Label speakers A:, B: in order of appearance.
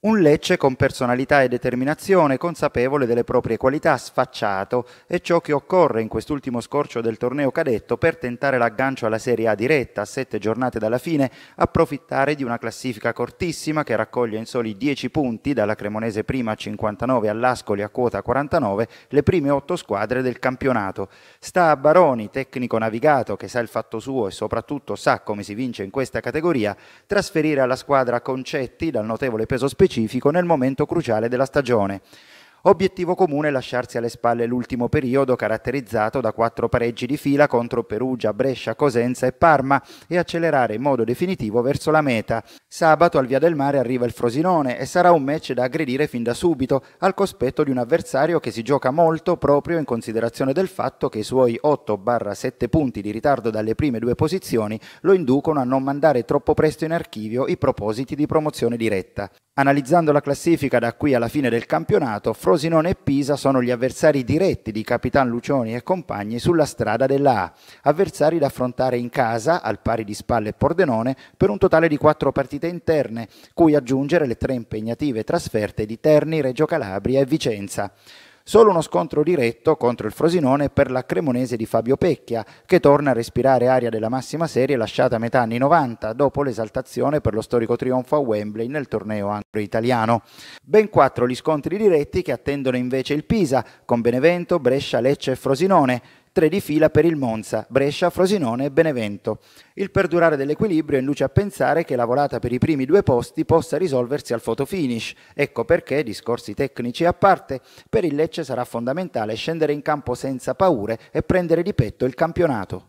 A: Un Lecce con personalità e determinazione, consapevole delle proprie qualità, sfacciato, è ciò che occorre in quest'ultimo scorcio del torneo cadetto per tentare l'aggancio alla Serie A diretta a sette giornate dalla fine, approfittare di una classifica cortissima che raccoglie in soli 10 punti, dalla Cremonese prima a 59 all'Ascoli a quota 49, le prime otto squadre del campionato. Sta a Baroni, tecnico navigato che sa il fatto suo e soprattutto sa come si vince in questa categoria, trasferire alla squadra concetti dal notevole peso specifico specifico nel momento cruciale della stagione. Obiettivo comune lasciarsi alle spalle l'ultimo periodo caratterizzato da quattro pareggi di fila contro Perugia, Brescia, Cosenza e Parma e accelerare in modo definitivo verso la meta. Sabato al Via del Mare arriva il Frosinone e sarà un match da aggredire fin da subito, al cospetto di un avversario che si gioca molto proprio in considerazione del fatto che i suoi 8-7 punti di ritardo dalle prime due posizioni lo inducono a non mandare troppo presto in archivio i propositi di promozione diretta. Analizzando la classifica da qui alla fine del campionato, Frosinone Frosinone e Pisa sono gli avversari diretti di Capitan Lucioni e compagni sulla strada della A, avversari da affrontare in casa al pari di Spalle e Pordenone per un totale di quattro partite interne, cui aggiungere le tre impegnative trasferte di Terni, Reggio Calabria e Vicenza. Solo uno scontro diretto contro il Frosinone per la Cremonese di Fabio Pecchia, che torna a respirare aria della massima serie lasciata a metà anni 90 dopo l'esaltazione per lo storico trionfo a Wembley nel torneo anglo-italiano. Ben quattro gli scontri diretti che attendono invece il Pisa, con Benevento, Brescia, Lecce e Frosinone tre di fila per il Monza, Brescia, Frosinone e Benevento. Il perdurare dell'equilibrio induce a pensare che la volata per i primi due posti possa risolversi al fotofinish. Ecco perché, discorsi tecnici a parte, per il Lecce sarà fondamentale scendere in campo senza paure e prendere di petto il campionato.